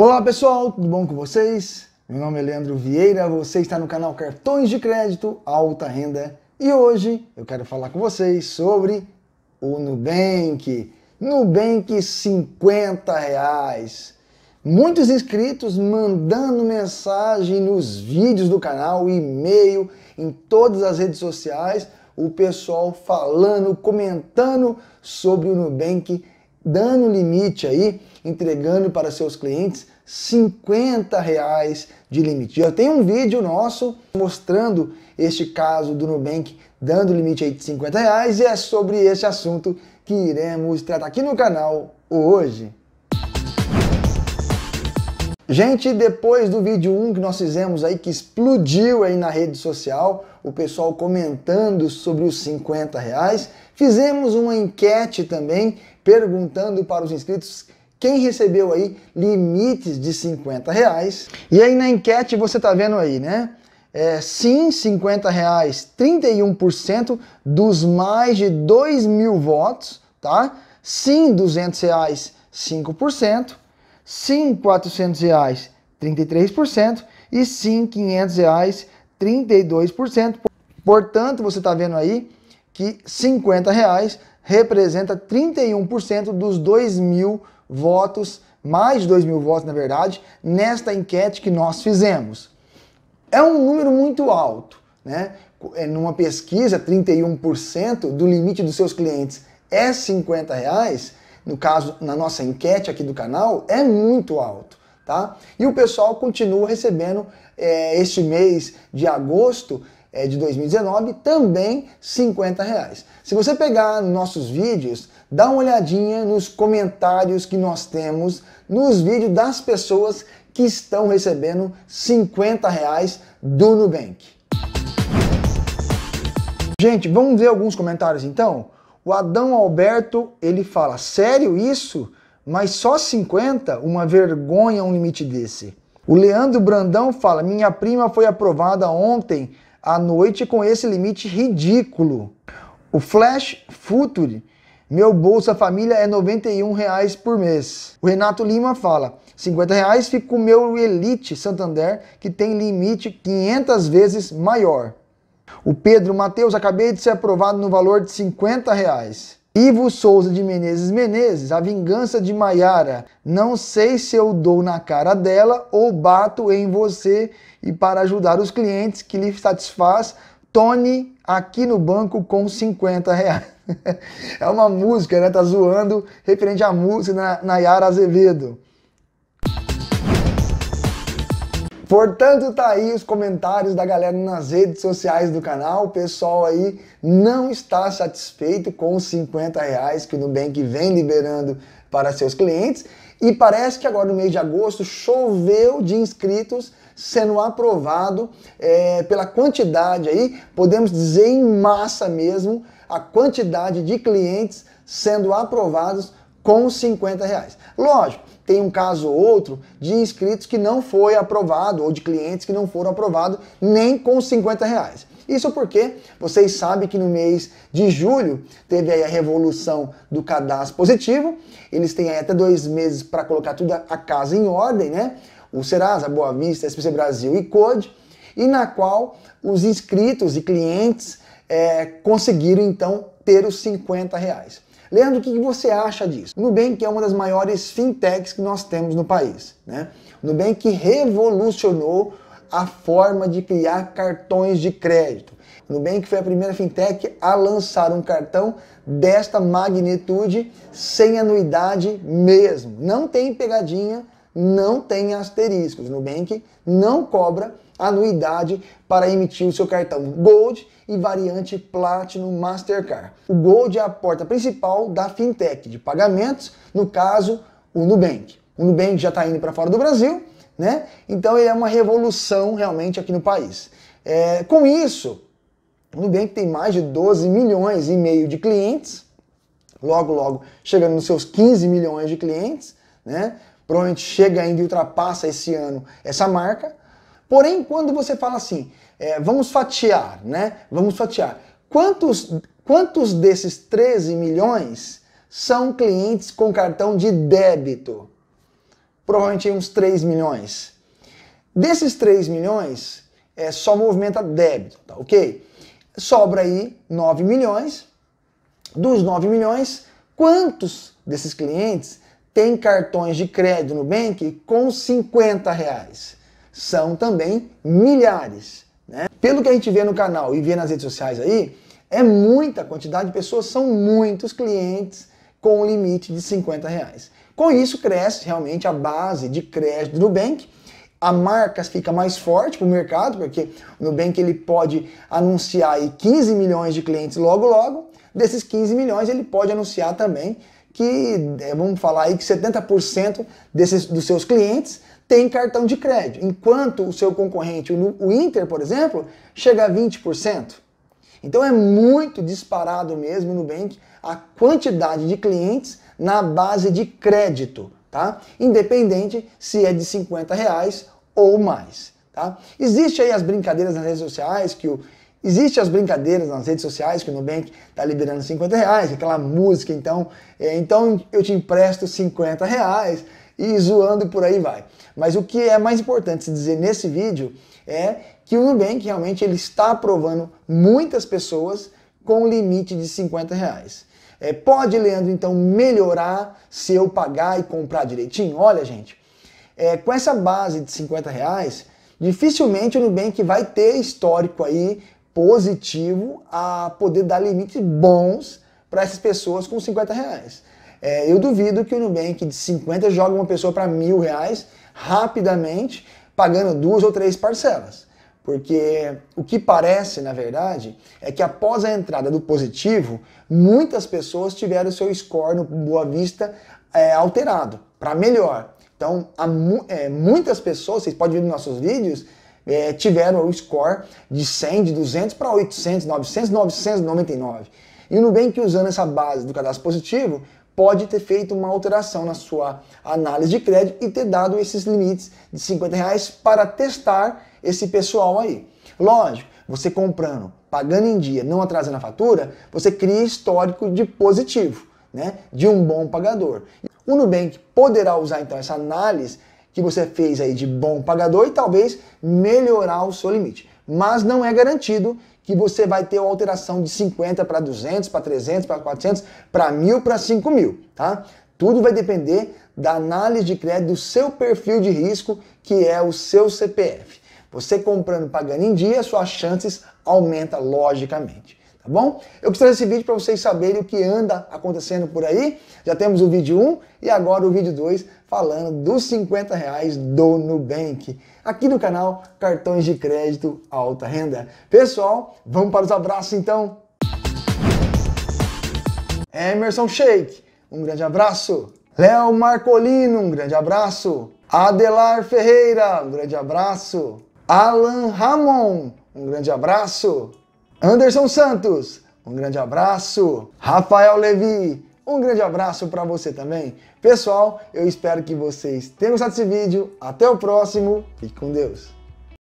Olá pessoal, tudo bom com vocês? Meu nome é Leandro Vieira, você está no canal Cartões de Crédito Alta Renda e hoje eu quero falar com vocês sobre o Nubank. Nubank 50 reais. Muitos inscritos mandando mensagem nos vídeos do canal, e-mail, em todas as redes sociais, o pessoal falando, comentando sobre o Nubank, dando limite aí entregando para seus clientes 50 reais de limite. Já tem um vídeo nosso mostrando este caso do Nubank dando limite aí de 50 reais e é sobre esse assunto que iremos tratar aqui no canal hoje. Gente, depois do vídeo 1 que nós fizemos aí, que explodiu aí na rede social, o pessoal comentando sobre os 50 reais, fizemos uma enquete também perguntando para os inscritos quem recebeu aí limites de 50 reais. E aí na enquete você tá vendo aí, né? É, sim, 50 reais, 31% dos mais de 2 mil votos, tá? Sim, 200 reais, 5%. Sim, 400 reais, 33%. E sim, 500 reais, 32%. Portanto, você está vendo aí que 50 reais representa 31% dos 2 mil votos votos, mais de 2 mil votos, na verdade, nesta enquete que nós fizemos. É um número muito alto, né? É, numa pesquisa, 31% do limite dos seus clientes é 50 reais, no caso, na nossa enquete aqui do canal, é muito alto. Tá? E o pessoal continua recebendo é, este mês de agosto é, de 2019, também 50 reais. Se você pegar nossos vídeos, dá uma olhadinha nos comentários que nós temos nos vídeos das pessoas que estão recebendo 50 reais do Nubank. Gente, vamos ver alguns comentários então? O Adão Alberto, ele fala, sério isso? Mas só 50? Uma vergonha um limite desse. O Leandro Brandão fala, minha prima foi aprovada ontem à noite com esse limite ridículo. O Flash Future, meu Bolsa Família é R$ 91,00 por mês. O Renato Lima fala, R$ 50,00 fica fica o meu Elite Santander, que tem limite 500 vezes maior. O Pedro Matheus, acabei de ser aprovado no valor de R$ 50,00. Ivo Souza de Menezes Menezes, a vingança de Maiara. Não sei se eu dou na cara dela ou bato em você. E para ajudar os clientes que lhe satisfaz, Tony aqui no banco com 50 reais. é uma música, né? Tá zoando referente à música na Nayara Azevedo. Portanto, tá aí os comentários da galera nas redes sociais do canal. O pessoal aí não está satisfeito com os 50 reais que o Nubank vem liberando para seus clientes. E parece que agora no mês de agosto choveu de inscritos sendo aprovado é, pela quantidade aí, podemos dizer em massa mesmo, a quantidade de clientes sendo aprovados com 50 reais. Lógico, tem um caso ou outro de inscritos que não foi aprovado ou de clientes que não foram aprovados nem com 50 reais. Isso porque vocês sabem que no mês de julho teve aí a revolução do cadastro positivo. Eles têm até dois meses para colocar tudo a casa em ordem, né? O Serasa, Boa Vista, SPC Brasil e CODE, e na qual os inscritos e clientes é, conseguiram então ter os 50 reais. Leandro, o que você acha disso? Nubank é uma das maiores fintechs que nós temos no país. Né? Nubank revolucionou a forma de criar cartões de crédito. Nubank foi a primeira fintech a lançar um cartão desta magnitude sem anuidade mesmo. Não tem pegadinha, não tem asteriscos. Nubank não cobra anuidade para emitir o seu cartão Gold e variante Platinum Mastercard. O Gold é a porta principal da fintech de pagamentos, no caso, o Nubank. O Nubank já está indo para fora do Brasil, né? Então ele é uma revolução realmente aqui no país. É, com isso, o Nubank tem mais de 12 milhões e meio de clientes, logo, logo chegando nos seus 15 milhões de clientes, né? provavelmente chega ainda e ultrapassa esse ano essa marca. Porém, quando você fala assim, é, vamos fatiar, né? Vamos fatiar. Quantos, quantos desses 13 milhões são clientes com cartão de débito? Provavelmente uns 3 milhões. Desses 3 milhões, é, só movimenta débito, tá ok? Sobra aí 9 milhões. Dos 9 milhões, quantos desses clientes tem cartões de crédito no Nubank com 50 reais. São também milhares. Né? Pelo que a gente vê no canal e vê nas redes sociais aí, é muita quantidade de pessoas, são muitos clientes com o um limite de 50 reais. Com isso, cresce realmente a base de crédito do Nubank. A marca fica mais forte para o mercado, porque o Nubank ele pode anunciar aí 15 milhões de clientes logo logo. Desses 15 milhões, ele pode anunciar também que, é, vamos falar aí, que 70% desses, dos seus clientes tem cartão de crédito, enquanto o seu concorrente, o Inter, por exemplo, chega a 20%. Então é muito disparado mesmo no Nubank a quantidade de clientes na base de crédito, tá? Independente se é de 50 reais ou mais, tá? Existe aí as brincadeiras nas redes sociais que o Existem as brincadeiras nas redes sociais, que o Nubank está liberando 50 reais, aquela música, então, é, então eu te empresto 50 reais e zoando por aí vai. Mas o que é mais importante se dizer nesse vídeo é que o Nubank realmente ele está aprovando muitas pessoas com limite de 50 reais. É, pode, Leandro, então melhorar se eu pagar e comprar direitinho? Olha, gente, é, com essa base de 50 reais, dificilmente o Nubank vai ter histórico aí positivo a poder dar limites bons para essas pessoas com 50 reais. É, eu duvido que o Nubank de 50 joga uma pessoa para mil reais rapidamente, pagando duas ou três parcelas. Porque o que parece, na verdade, é que após a entrada do positivo, muitas pessoas tiveram seu score no Boa Vista é, alterado para melhor. Então, mu é, muitas pessoas, vocês podem ver nos nossos vídeos, é, tiveram o score de 100, de 200 para 800, 900, 999. E o Nubank, usando essa base do cadastro positivo, pode ter feito uma alteração na sua análise de crédito e ter dado esses limites de 50 reais para testar esse pessoal aí. Lógico, você comprando, pagando em dia, não atrasando a fatura, você cria histórico de positivo, né? De um bom pagador. O Nubank poderá usar então essa análise que você fez aí de bom pagador e talvez melhorar o seu limite. Mas não é garantido que você vai ter uma alteração de 50 para 200, para 300, para 400, para 1.000, para 5.000, tá? Tudo vai depender da análise de crédito do seu perfil de risco, que é o seu CPF. Você comprando pagando em dia, suas chances aumenta logicamente tá bom? Eu quis trazer esse vídeo para vocês saberem o que anda acontecendo por aí. Já temos o vídeo 1 e agora o vídeo 2 falando dos 50 reais do Nubank. Aqui no canal Cartões de Crédito Alta Renda. Pessoal, vamos para os abraços então. Emerson Shake, um grande abraço. Léo Marcolino, um grande abraço. Adelar Ferreira, um grande abraço. Alan Ramon, um grande abraço. Anderson Santos, um grande abraço. Rafael Levi, um grande abraço para você também. Pessoal, eu espero que vocês tenham gostado desse vídeo. Até o próximo. Fique com Deus.